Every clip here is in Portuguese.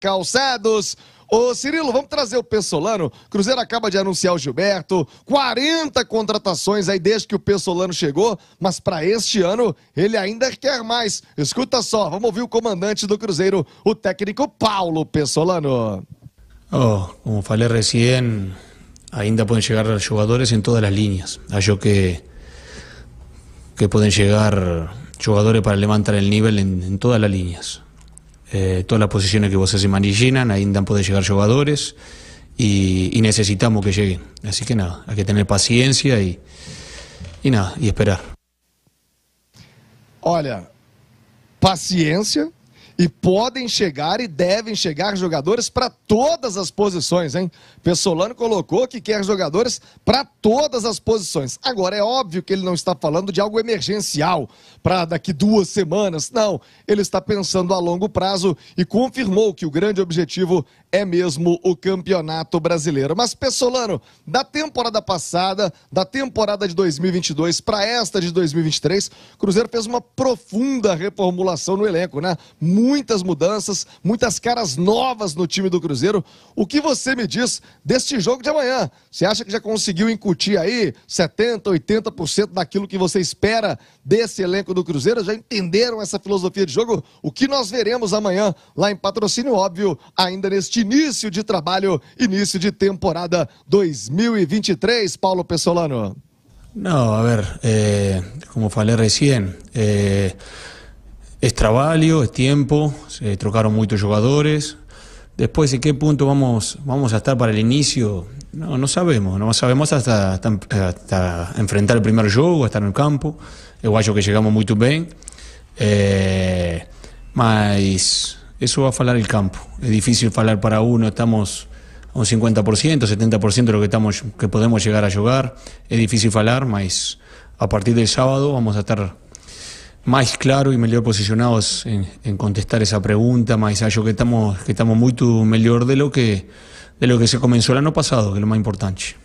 Calçados. Ô Cirilo, vamos trazer o Pessolano. Cruzeiro acaba de anunciar o Gilberto. 40 contratações aí desde que o Pessolano chegou, mas para este ano ele ainda quer mais. Escuta só, vamos ouvir o comandante do Cruzeiro, o técnico Paulo Pessolano. Oh, como falei recién, ainda podem chegar jogadores em todas as linhas. Acho que que podem chegar jogadores para levantar o nível em todas as linhas. Eh, todas las posiciones que vos haces manillinan, ahí dan pueden llegar jugadores y, necesitamos que lleguen. Así que nada, hay que tener paciencia y, nada, y esperar. Olha, paciencia E podem chegar e devem chegar jogadores para todas as posições, hein? Pessolano colocou que quer jogadores para todas as posições. Agora, é óbvio que ele não está falando de algo emergencial para daqui duas semanas. Não, ele está pensando a longo prazo e confirmou que o grande objetivo é mesmo o campeonato brasileiro. Mas, Pessolano, da temporada passada, da temporada de 2022 para esta de 2023, o Cruzeiro fez uma profunda reformulação no elenco, né? Muito muitas mudanças, muitas caras novas no time do Cruzeiro. O que você me diz deste jogo de amanhã? Você acha que já conseguiu incutir aí 70%, 80% daquilo que você espera desse elenco do Cruzeiro? Já entenderam essa filosofia de jogo? O que nós veremos amanhã lá em patrocínio, óbvio, ainda neste início de trabalho, início de temporada 2023, Paulo Pessolano? Não, a ver, eh, como falei recién, eh, es trabajo, es tiempo, se trocaron muchos jugadores. Después, ¿en qué punto vamos, vamos a estar para el inicio? No, sabemos, no sabemos hasta, hasta, enfrentar el primer juego, estar en el campo. Yo acho que llegamos muy bien, eh, eso va a falar el campo. Es difícil hablar para uno, estamos a un 50%, 70% de lo que, estamos, que podemos llegar a jugar. Es difícil falar, pero a partir del sábado vamos a estar mais claro e melhor posicionados en, en contestar esa pregunta, mas acho que estamos que estamos moito mellor de lo que de lo que se comenzou ano passado, que é o máis importante.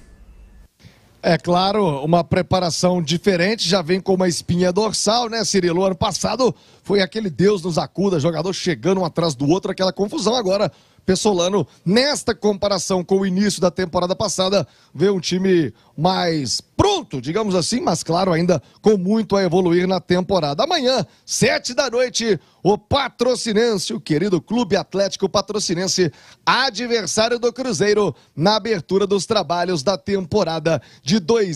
É claro, uma preparação diferente, já vem com uma espinha dorsal, né, Cirilo? Ano passado foi aquele Deus nos acuda, jogador chegando um atrás do outro, aquela confusão. Agora Pessolano, nesta comparação com o início da temporada passada, vê um time mais pronto, digamos assim, mas claro, ainda com muito a evoluir na temporada. Amanhã, sete da noite, o Patrocinense, o querido Clube Atlético Patrocinense, adversário do Cruzeiro, na abertura dos trabalhos da temporada de 2020.